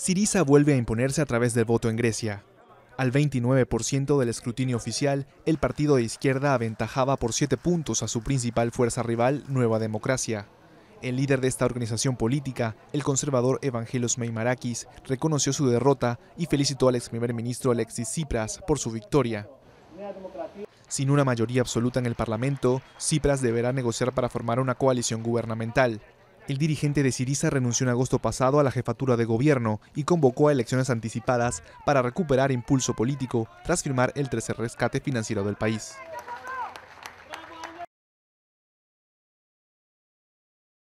Siriza vuelve a imponerse a través del voto en Grecia. Al 29% del escrutinio oficial, el partido de izquierda aventajaba por 7 puntos a su principal fuerza rival, Nueva Democracia. El líder de esta organización política, el conservador Evangelos Meimarakis, reconoció su derrota y felicitó al ex primer ministro Alexis Tsipras por su victoria. Sin una mayoría absoluta en el Parlamento, Tsipras deberá negociar para formar una coalición gubernamental. El dirigente de Siriza renunció en agosto pasado a la jefatura de gobierno y convocó a elecciones anticipadas para recuperar impulso político tras firmar el tercer rescate financiero del país.